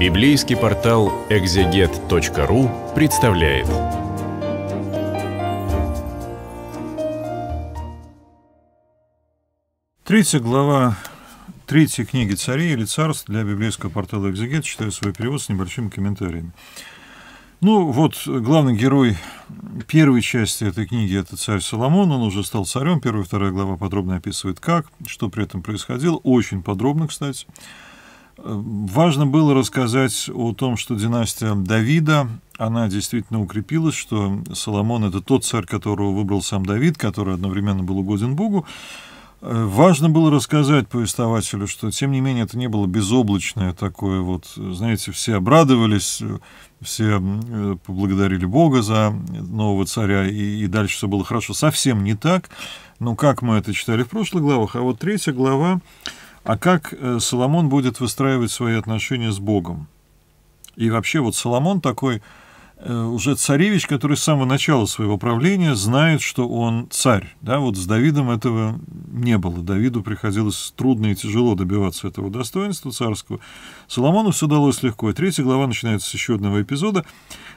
Библейский портал экзегет.ру представляет. Третья глава третьей книги «Царей» или «Царств» для библейского портала «Экзегет» читаю свой перевод с небольшими комментариями. Ну, вот главный герой первой части этой книги – это царь Соломон. Он уже стал царем. Первая и вторая глава подробно описывает как, что при этом происходило. Очень подробно, кстати. Важно было рассказать о том, что династия Давида, она действительно укрепилась, что Соломон – это тот царь, которого выбрал сам Давид, который одновременно был угоден Богу. Э, важно было рассказать повествователю, что, тем не менее, это не было безоблачное такое вот, знаете, все обрадовались, все э, поблагодарили Бога за нового царя, и, и дальше все было хорошо. Совсем не так. Но ну, как мы это читали в прошлых главах, а вот третья глава, а как э, Соломон будет выстраивать свои отношения с Богом? И вообще вот Соломон такой Э, уже царевич, который с самого начала своего правления знает, что он царь. Да, вот с Давидом этого не было. Давиду приходилось трудно и тяжело добиваться этого достоинства царского. Соломону все удалось легко. И Третья глава начинается с еще одного эпизода.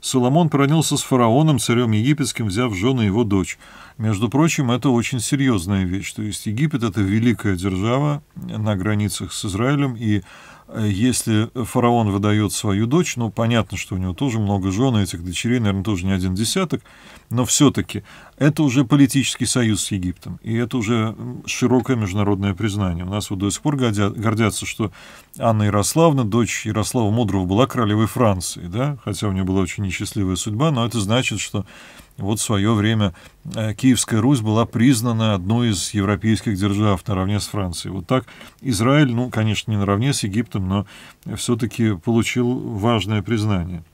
Соломон пронялся с фараоном, царем египетским, взяв жену его дочь. Между прочим, это очень серьезная вещь. То есть Египет – это великая держава на границах с Израилем, и если фараон выдает свою дочь, ну, понятно, что у него тоже много жен, этих дочерей, наверное, тоже не один десяток, но все-таки это уже политический союз с Египтом, и это уже широкое международное признание. У нас вот до сих пор гордятся, что Анна Ярославна, дочь Ярослава Мудрого, была королевой Франции, да, хотя у нее была очень несчастливая судьба, но это значит, что вот в свое время э, Киевская Русь была признана одной из европейских держав наравне с Францией. Вот так Израиль, ну, конечно, не наравне с Египтом, но все-таки получил важное признание.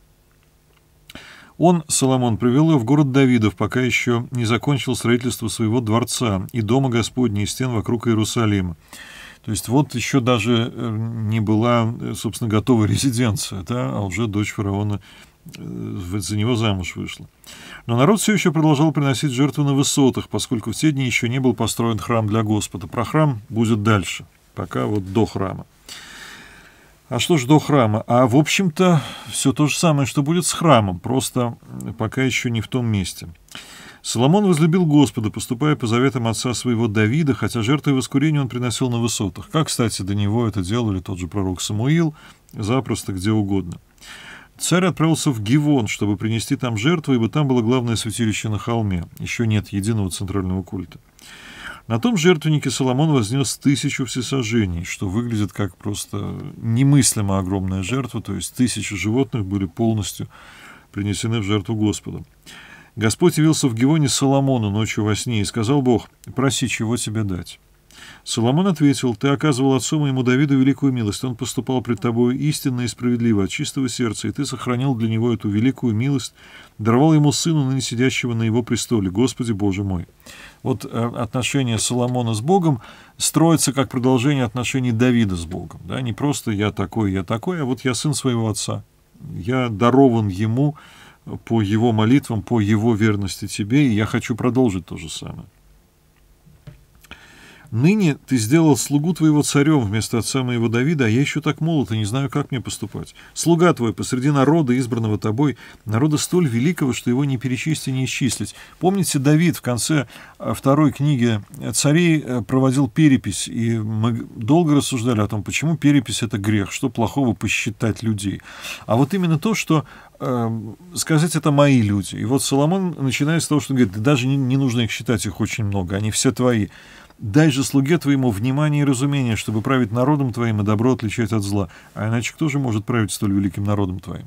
Он, Соломон, привел ее в город Давидов, пока еще не закончил строительство своего дворца и дома Господней, и стен вокруг Иерусалима. То есть вот еще даже э, не была, э, собственно, готова резиденция, да, а уже дочь фараона Э, за него замуж вышла. Но народ все еще продолжал приносить жертвы на высотах, поскольку в те дни еще не был построен храм для Господа. Про храм будет дальше, пока вот до храма. А что ж до храма? А в общем-то все то же самое, что будет с храмом, просто пока еще не в том месте. Соломон возлюбил Господа, поступая по заветам отца своего Давида, хотя жертвы воскурения он приносил на высотах. Как, кстати, до него это делали тот же пророк Самуил, запросто где угодно. Царь отправился в Гивон, чтобы принести там жертву, ибо там было главное святилище на холме. Еще нет единого центрального культа. На том жертвеннике Соломон вознес тысячу всесожжений, что выглядит как просто немыслимо огромная жертва, то есть тысячи животных были полностью принесены в жертву Господу. Господь явился в Гивоне Соломону ночью во сне и сказал Бог, «Проси, чего тебе дать». Соломон ответил, «Ты оказывал отцу моему Давиду великую милость. Он поступал пред тобой истинно и справедливо, от чистого сердца, и ты сохранил для него эту великую милость, даровал ему сына, ныне сидящего на его престоле. Господи Боже мой!» Вот э, отношение Соломона с Богом строится как продолжение отношений Давида с Богом. Да? Не просто «я такой, я такой», а вот «я сын своего отца». Я дарован ему по его молитвам, по его верности тебе, и я хочу продолжить то же самое. Ныне ты сделал слугу твоего царем вместо отца моего Давида, а я еще так молод и не знаю, как мне поступать. Слуга твой посреди народа, избранного тобой, народа столь великого, что его не перечесть и не исчислить. Помните, Давид в конце а, второй книги э, царей э, проводил перепись, и мы долго рассуждали о том, почему перепись — это грех, что плохого посчитать людей. А вот именно то, что эм, сказать, это мои люди. И вот Соломон начинает с того, что говорит, даже не, не нужно их считать, их очень много, они все твои. Дай же слуге твоему внимание и разумение, чтобы править народом твоим и добро отличать от зла. А иначе кто же может править столь великим народом твоим?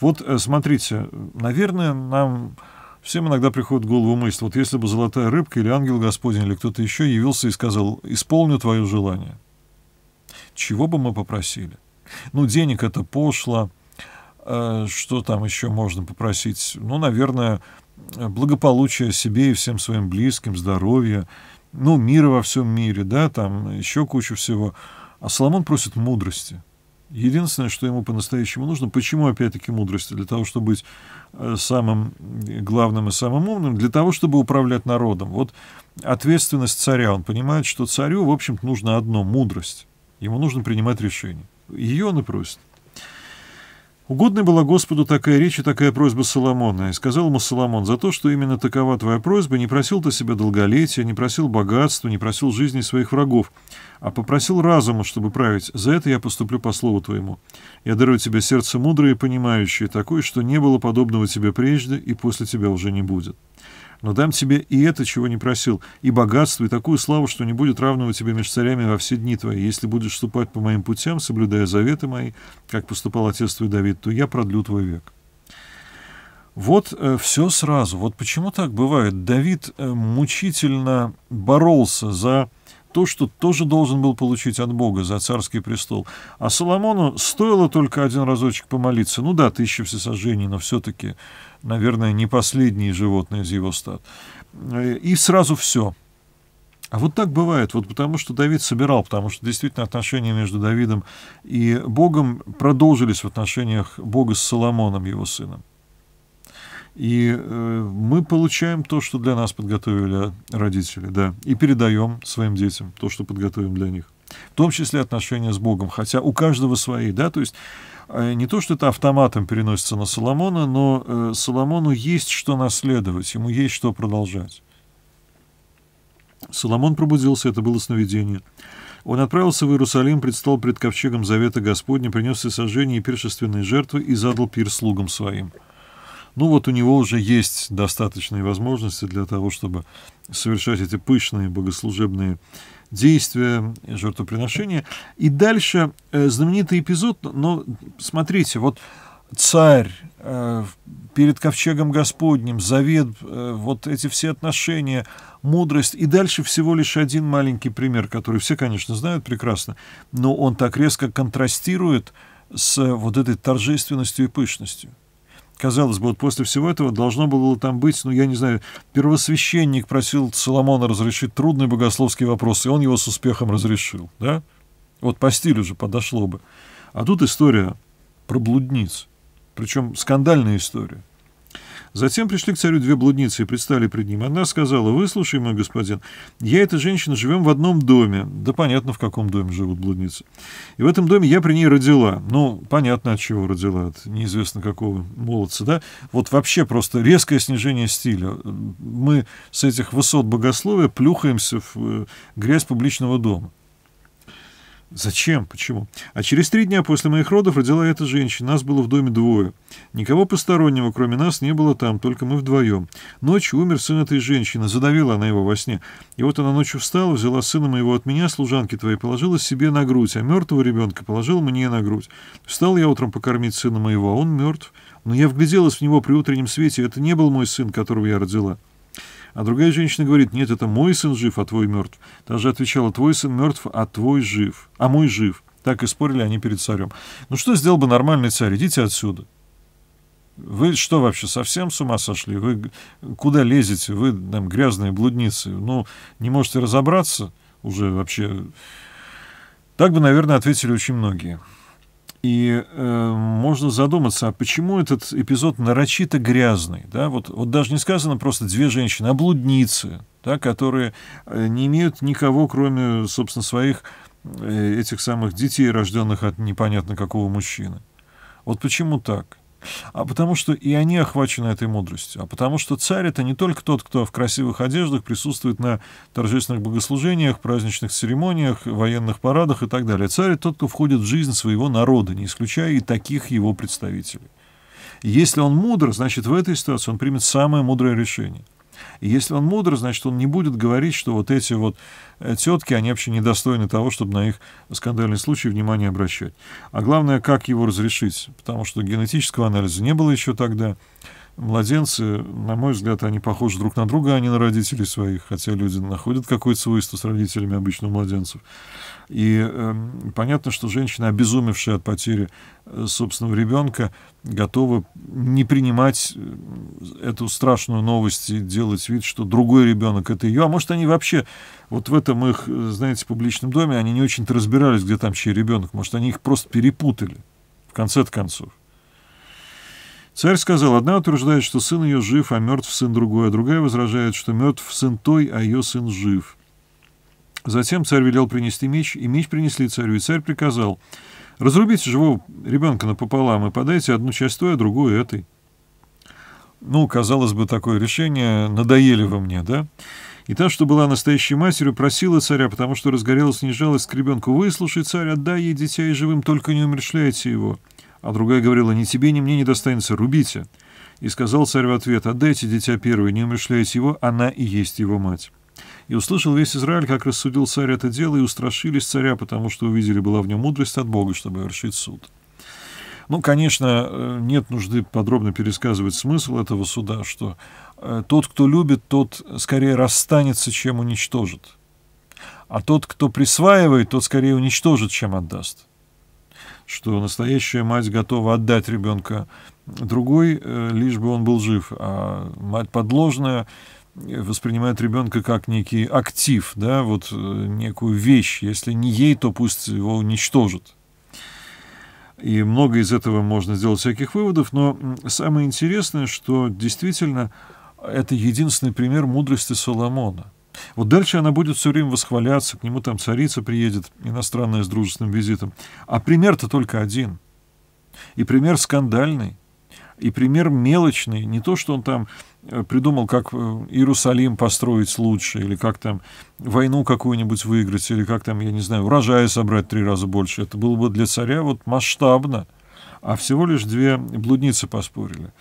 Вот, э, смотрите, наверное, нам всем иногда приходит в голову мысль, вот если бы золотая рыбка или ангел Господень или кто-то еще явился и сказал, исполню твое желание, чего бы мы попросили? Ну, денег это пошло, э, что там еще можно попросить? Ну, наверное, благополучия себе и всем своим близким, здоровья, ну, мира во всем мире, да, там еще кучу всего. А Соломон просит мудрости. Единственное, что ему по-настоящему нужно, почему опять-таки мудрости? Для того, чтобы быть э, самым э, главным и самым умным, для того, чтобы управлять народом. Вот ответственность царя, он понимает, что царю, в общем-то, нужно одно — мудрость. Ему нужно принимать решения. Ее он и просит. Угодна была Господу такая речь и такая просьба Соломона, и сказал ему Соломон, «За то, что именно такова твоя просьба, не просил ты себя долголетия, не просил богатства, не просил жизни своих врагов, а попросил разума, чтобы править. За это я поступлю по слову твоему. Я дарую тебе сердце мудрое и понимающее, такое, что не было подобного тебе прежде и после тебя уже не будет» но дам тебе и это, чего не просил, и богатство, и такую славу, что не будет равного тебе между царями во все дни твои. Если будешь ступать по моим путям, соблюдая заветы мои, как поступал отец твой Давид, то я продлю твой век». Вот э, все сразу. Вот почему так бывает. Давид э, мучительно боролся за то, что тоже должен был получить от Бога за царский престол. А Соломону стоило только один разочек помолиться. Ну да, тысяча всесожжений, но все-таки, наверное, не последние животные из его стад. И сразу все. А вот так бывает, вот потому что Давид собирал, потому что действительно отношения между Давидом и Богом продолжились в отношениях Бога с Соломоном, его сыном. И э, мы получаем то, что для нас подготовили родители, да, и передаем своим детям то, что подготовим для них. В том числе отношения с Богом, хотя у каждого свои, да, то есть э, не то, что это автоматом переносится на Соломона, но э, Соломону есть что наследовать, ему есть что продолжать. Соломон пробудился, это было сновидение. Он отправился в Иерусалим, предстал пред ковчегом завета Господня, принес всесожжение и пиршественные жертвы и задал пир слугам своим. Ну вот у него уже есть достаточные возможности для того, чтобы совершать эти пышные богослужебные действия, жертвоприношения. И дальше э, знаменитый эпизод, но смотрите, вот царь э, перед ковчегом Господним, завет, э, вот эти все отношения, мудрость. И дальше всего лишь один маленький пример, который все, конечно, знают прекрасно, но он так резко контрастирует с вот этой торжественностью и пышностью. Казалось бы, вот после всего этого должно было там быть, ну, я не знаю, первосвященник просил Соломона разрешить трудный богословский вопрос, и он его с успехом разрешил, да? Вот по стилю же подошло бы. А тут история про блудниц, причем скандальная история – Затем пришли к царю две блудницы и предстали пред ним. Одна сказала, «Выслушай, мой господин, я и эта женщина живем в одном доме». Да понятно, в каком доме живут блудницы. «И в этом доме я при ней родила». Ну, понятно, от чего родила, от неизвестно какого молодца, да? Вот вообще просто резкое снижение стиля. Мы с этих высот богословия плюхаемся в э, грязь публичного дома. Зачем? Почему? А через три дня после моих родов родила эта женщина. Нас было в доме двое. Никого постороннего, кроме нас, не было там, только мы вдвоем. Ночью умер сын этой женщины. Задавила она его во сне. И вот она ночью встала, взяла сына моего от меня, служанки твоей, положила себе на грудь, а мертвого ребенка положила мне на грудь. Встал я утром покормить сына моего, а он мертв. Но я вгляделась в него при утреннем свете. Это не был мой сын, которого я родила. А другая женщина говорит, нет, это мой сын жив, а твой мертв. Та же отвечала, твой сын мертв, а твой жив, а мой жив. Так и спорили они перед царем. Ну что сделал бы нормальный царь? Идите отсюда. Вы что вообще, совсем с ума сошли? Вы куда лезете? Вы там грязные блудницы. Ну, не можете разобраться уже вообще. Так бы, наверное, ответили очень многие. И э, можно задуматься, а почему этот эпизод нарочито грязный? Да? Вот, вот даже не сказано просто две женщины, а блудницы, да, которые э, не имеют никого, кроме, собственно, своих э, этих самых детей, рожденных от непонятно какого мужчины. Вот почему так? а потому что и они охвачены этой мудростью, а потому что царь — это не только тот, кто в красивых одеждах присутствует на торжественных богослужениях, праздничных церемониях, военных парадах и так далее. Царь — это тот, кто входит в жизнь своего народа, не исключая и таких его представителей. Если он мудр, значит, в этой ситуации он примет самое мудрое решение — и если он мудр, значит, он не будет говорить, что вот эти вот э, тетки, они вообще недостойны того, чтобы на их скандальный случай внимание обращать. А главное, как его разрешить, потому что генетического анализа не было еще тогда. Младенцы, на мой взгляд, они похожи друг на друга, а не на родителей своих, хотя люди находят какое-то свойство с родителями обычно у младенцев. И э, понятно, что женщина, обезумевшая от потери э, собственного ребенка, готова не принимать э, эту страшную новость и делать вид, что другой ребенок это ее. А может, они вообще вот в этом их, э, знаете, публичном доме, они не очень-то разбирались, где там чей ребенок. Может, они их просто перепутали в конце-то концов. Царь сказал, одна утверждает, что сын ее жив, а мертв сын другой, а другая возражает, что мертв сын той, а ее сын жив. Затем царь велел принести меч, и меч принесли царю, и царь приказал, разрубите живого ребенка напополам и подайте одну часть той, а другую этой. Ну, казалось бы, такое решение надоели вы мне, да? И та, что была настоящей матерью, просила царя, потому что разгорелась нежалость к ребенку. «Выслушай, царь, отдай ей дитя и живым, только не умершляйте его». А другая говорила, «Ни тебе, ни мне не достанется, рубите». И сказал царь в ответ, «Отдайте дитя первое, не умышляйте его, она и есть его мать». И услышал весь Израиль, как рассудил царь это дело, и устрашились царя, потому что увидели, была в нем мудрость от Бога, чтобы вершить суд. Ну, конечно, э, нет нужды подробно пересказывать смысл этого суда, что э, тот, кто любит, тот скорее расстанется, чем уничтожит. А тот, кто присваивает, тот скорее уничтожит, чем отдаст что настоящая мать готова отдать ребенка другой, э, лишь бы он был жив, а мать подложная э, воспринимает ребенка как некий актив, да, вот э, некую вещь. Если не ей, то пусть его уничтожат. И много из этого можно сделать всяких выводов, но самое интересное, что действительно это единственный пример мудрости Соломона. Вот дальше она будет все время восхваляться, к нему там царица приедет, иностранная с дружественным визитом. А пример-то только один. И пример скандальный, и пример мелочный. Не то, что он там э, придумал, как э, Иерусалим построить лучше, или как там войну какую-нибудь выиграть, или как там, я не знаю, урожая собрать три раза больше. Это было бы для царя вот масштабно а всего лишь две блудницы поспорили.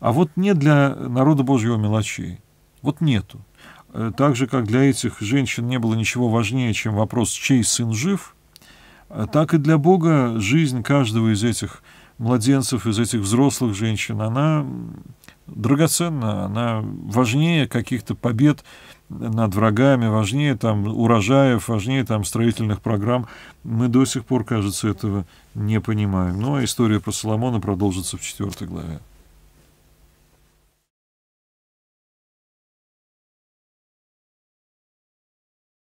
А вот не для народа Божьего мелочей. Вот нету. Э, так же, как для этих женщин не было ничего важнее, чем вопрос, чей сын жив, э, так и для Бога жизнь каждого из этих младенцев, из этих взрослых женщин, она драгоценна, она важнее каких-то побед над врагами, важнее там урожаев, важнее там строительных программ. Мы до сих пор, кажется, этого не понимаем. Ну, а история про Соломона продолжится в четвертой главе.